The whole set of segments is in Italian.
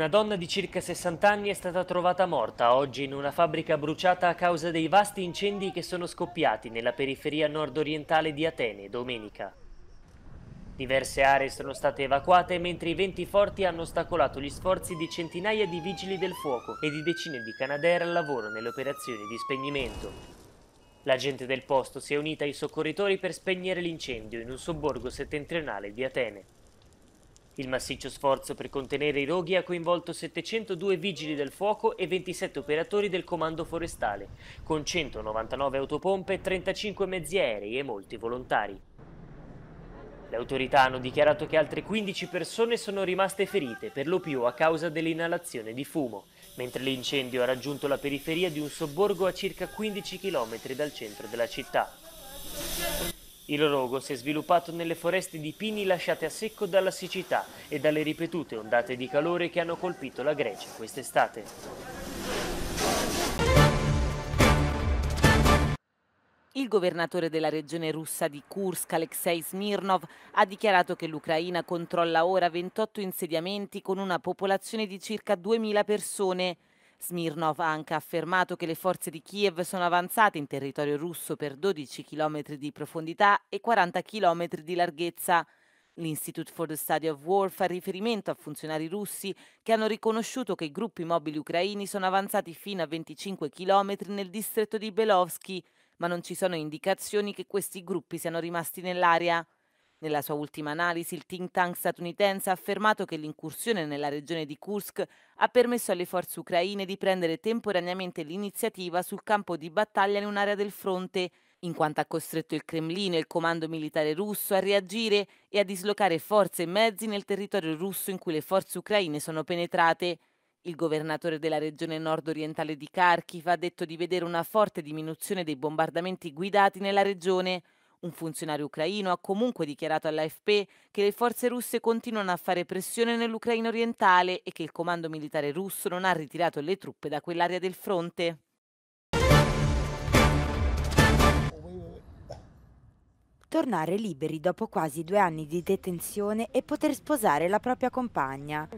Una donna di circa 60 anni è stata trovata morta oggi in una fabbrica bruciata a causa dei vasti incendi che sono scoppiati nella periferia nord-orientale di Atene domenica. Diverse aree sono state evacuate mentre i venti forti hanno ostacolato gli sforzi di centinaia di vigili del fuoco e di decine di Canadair al lavoro nelle operazioni di spegnimento. La gente del posto si è unita ai soccorritori per spegnere l'incendio in un sobborgo settentrionale di Atene. Il massiccio sforzo per contenere i roghi ha coinvolto 702 vigili del fuoco e 27 operatori del comando forestale, con 199 autopompe, 35 mezzi aerei e molti volontari. Le autorità hanno dichiarato che altre 15 persone sono rimaste ferite, per lo più a causa dell'inalazione di fumo, mentre l'incendio ha raggiunto la periferia di un sobborgo a circa 15 km dal centro della città. Il rogo si è sviluppato nelle foreste di pini lasciate a secco dalla siccità e dalle ripetute ondate di calore che hanno colpito la Grecia quest'estate. Il governatore della regione russa di Kursk, Alexei Smirnov, ha dichiarato che l'Ucraina controlla ora 28 insediamenti con una popolazione di circa 2.000 persone. Smirnov ha anche affermato che le forze di Kiev sono avanzate in territorio russo per 12 km di profondità e 40 km di larghezza. L'Institute for the Study of War fa riferimento a funzionari russi che hanno riconosciuto che i gruppi mobili ucraini sono avanzati fino a 25 km nel distretto di Belovsky, ma non ci sono indicazioni che questi gruppi siano rimasti nell'area. Nella sua ultima analisi, il think tank statunitense ha affermato che l'incursione nella regione di Kursk ha permesso alle forze ucraine di prendere temporaneamente l'iniziativa sul campo di battaglia in un'area del fronte, in quanto ha costretto il Cremlino e il comando militare russo a reagire e a dislocare forze e mezzi nel territorio russo in cui le forze ucraine sono penetrate. Il governatore della regione nord-orientale di Kharkiv ha detto di vedere una forte diminuzione dei bombardamenti guidati nella regione. Un funzionario ucraino ha comunque dichiarato all'AFP che le forze russe continuano a fare pressione nell'Ucraina orientale e che il comando militare russo non ha ritirato le truppe da quell'area del fronte. tornare liberi dopo quasi due anni di detenzione e poter sposare la propria compagna.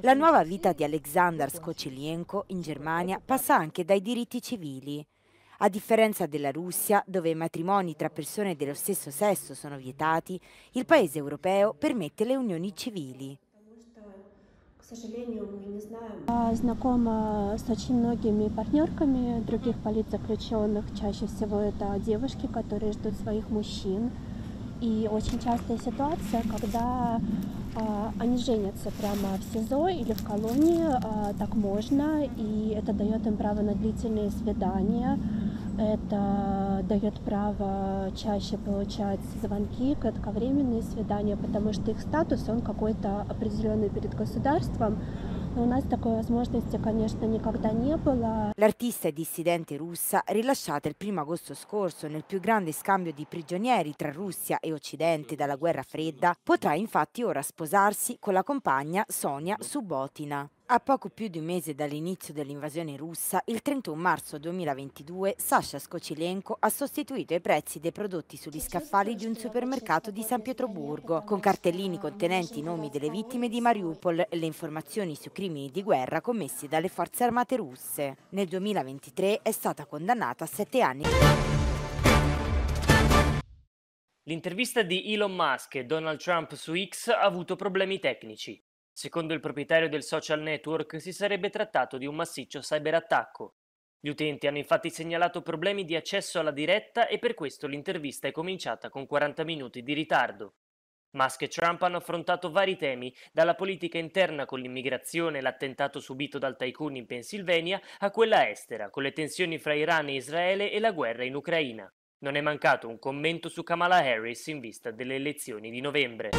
La nuova vita di Alexander Skocilienko in Germania passa anche dai diritti civili. A differenza della Russia, dove i matrimoni tra persone dello stesso sesso sono vietati, il paese europeo permette le unioni civili. Знакома с очень многими партнерками других политзаключенных. Чаще всего это девушки, которые ждут своих мужчин. И очень частая ситуация, когда а, они женятся прямо в СИЗО или в колонии, а, так можно, и это дает им право на длительные свидания. Это дает право чаще получать звонки, кратковременные свидания, потому что их статус, он какой-то определенный перед государством, L'artista dissidente russa, rilasciata il 1 agosto scorso nel più grande scambio di prigionieri tra Russia e Occidente dalla guerra fredda, potrà infatti ora sposarsi con la compagna Sonia Subotina. A poco più di un mese dall'inizio dell'invasione russa, il 31 marzo 2022, Sasha Skocilenko ha sostituito i prezzi dei prodotti sugli scaffali di un supermercato di San Pietroburgo, con cartellini contenenti i nomi delle vittime di Mariupol e le informazioni su crimini di guerra commessi dalle forze armate russe. Nel 2023 è stata condannata a sette anni. L'intervista di Elon Musk e Donald Trump su X ha avuto problemi tecnici. Secondo il proprietario del social network si sarebbe trattato di un massiccio cyberattacco. Gli utenti hanno infatti segnalato problemi di accesso alla diretta e per questo l'intervista è cominciata con 40 minuti di ritardo. Musk e Trump hanno affrontato vari temi, dalla politica interna con l'immigrazione e l'attentato subito dal tycoon in Pennsylvania a quella estera, con le tensioni fra Iran e Israele e la guerra in Ucraina. Non è mancato un commento su Kamala Harris in vista delle elezioni di novembre.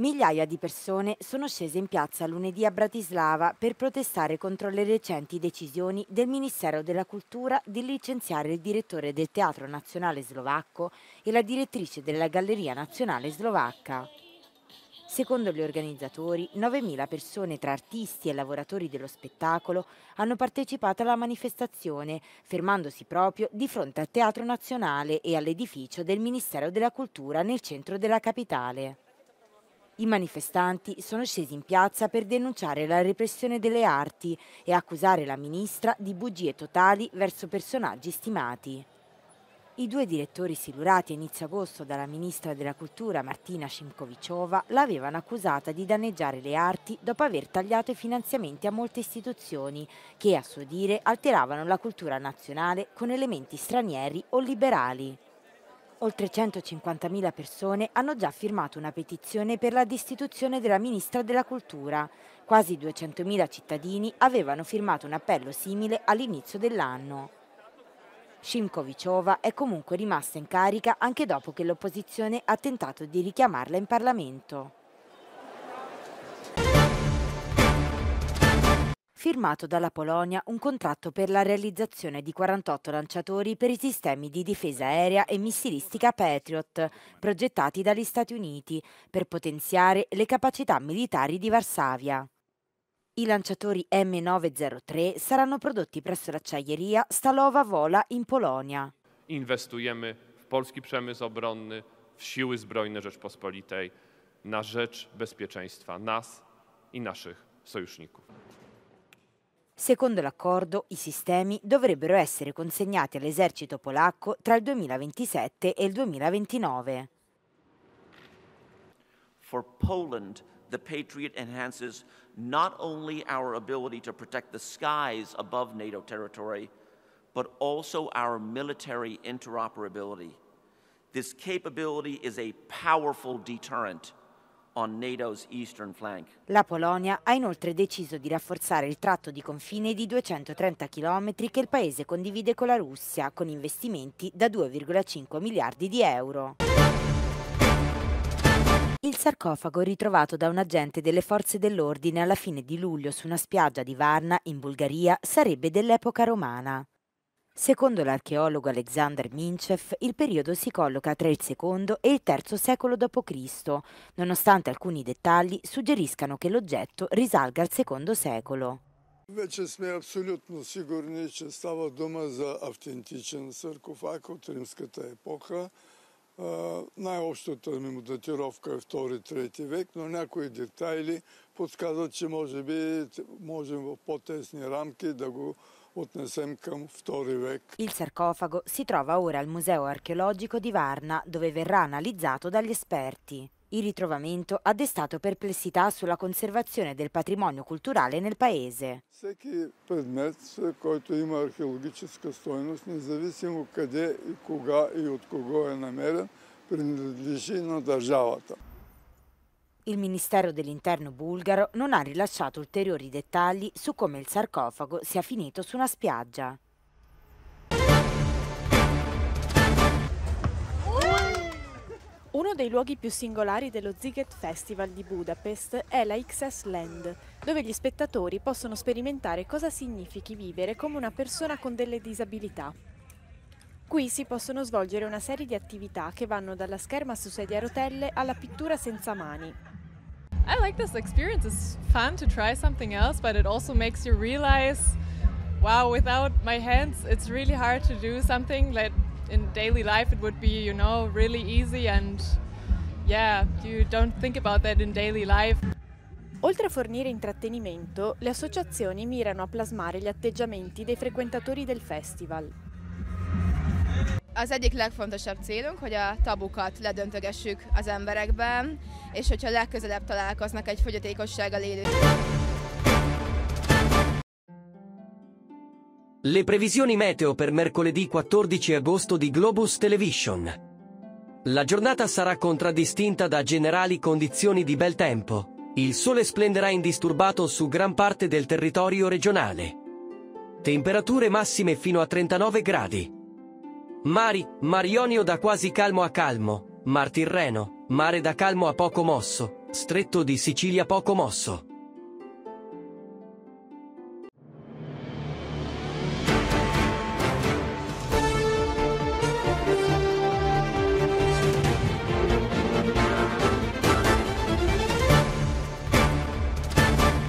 Migliaia di persone sono scese in piazza lunedì a Bratislava per protestare contro le recenti decisioni del Ministero della Cultura di licenziare il direttore del Teatro Nazionale Slovacco e la direttrice della Galleria Nazionale Slovacca. Secondo gli organizzatori, 9.000 persone tra artisti e lavoratori dello spettacolo hanno partecipato alla manifestazione, fermandosi proprio di fronte al Teatro Nazionale e all'edificio del Ministero della Cultura nel centro della capitale. I manifestanti sono scesi in piazza per denunciare la repressione delle arti e accusare la ministra di bugie totali verso personaggi stimati. I due direttori silurati a inizio agosto dalla ministra della cultura Martina Simkoviciova l'avevano accusata di danneggiare le arti dopo aver tagliato i finanziamenti a molte istituzioni che, a suo dire, alteravano la cultura nazionale con elementi stranieri o liberali. Oltre 150.000 persone hanno già firmato una petizione per la destituzione della Ministra della Cultura. Quasi 200.000 cittadini avevano firmato un appello simile all'inizio dell'anno. Shimkovicova è comunque rimasta in carica anche dopo che l'opposizione ha tentato di richiamarla in Parlamento. firmato dalla Polonia un contratto per la realizzazione di 48 lanciatori per i sistemi di difesa aerea e missilistica Patriot, progettati dagli Stati Uniti, per potenziare le capacità militari di Varsavia. I lanciatori M903 saranno prodotti presso l'acciaieria Stalowa Vola in Polonia. Inwestujemy w polski przemysł obronny, w siły zbrojne Rzeczpospolitej na rzecz bezpieczeństwa nas i naszych sojuszników. Secondo l'accordo, i sistemi dovrebbero essere consegnati all'esercito polacco tra il 2027 e il 2029. For Poland, the Patriot enhances not only our ability to protect the skies above NATO territory, but also our military interoperability. This capability is a powerful deterrent. La Polonia ha inoltre deciso di rafforzare il tratto di confine di 230 km che il paese condivide con la Russia, con investimenti da 2,5 miliardi di euro. Il sarcofago ritrovato da un agente delle forze dell'ordine alla fine di luglio su una spiaggia di Varna, in Bulgaria, sarebbe dell'epoca romana. Secondo l'archeologo Alexander Minchev, il periodo si colloca tra il secondo e il terzo secolo d.C., nonostante alcuni dettagli suggeriscano che l'oggetto risalga al secondo secolo. Invece siamo assolutamente sicuri che stava doma za autentičen sarcofag от римската епоха. Най-общата ми датировка е 2-3 век, но някои детайли подсказват, че може би можем в по-тесни рамки да го il sarcofago si trova ora al Museo archeologico di Varna, dove verrà analizzato dagli esperti. Il ritrovamento ha destato perplessità sulla conservazione del patrimonio culturale nel paese. Il Ministero dell'Interno bulgaro non ha rilasciato ulteriori dettagli su come il sarcofago sia finito su una spiaggia. Uno dei luoghi più singolari dello Ziget Festival di Budapest è la XS Land, dove gli spettatori possono sperimentare cosa significhi vivere come una persona con delle disabilità. Qui si possono svolgere una serie di attività che vanno dalla scherma su sedia a rotelle alla pittura senza mani. I like this experience. It's fun to try something else, but it also makes you realize, wow, without my hands, it's really hard to do something. Like in daily life, it would be, you know, really easy, and yeah, you don't think about that in daily life. Oltre a fornire intrattenimento, le associazioni mirano a plasmare gli atteggiamenti dei frequentatori del festival, Az egyik legfontosabb célunk, hogy a tabukat ledöntögessük az emberekben, és hogyha legközelebb találkoznak egy fogyatékossággal élő. Le previsioni meteo per mercoledì 14 agosto di Globus Television. La giornata sarà contraddistinta da generali condizioni di bel tempo. Il sole splenderà indisturbato su gran parte del territorio regionale. Temperature massime fino a 39 gradi. Mari, Marionio da quasi calmo a calmo, Mar Tirreno, mare da calmo a poco mosso, stretto di Sicilia poco mosso.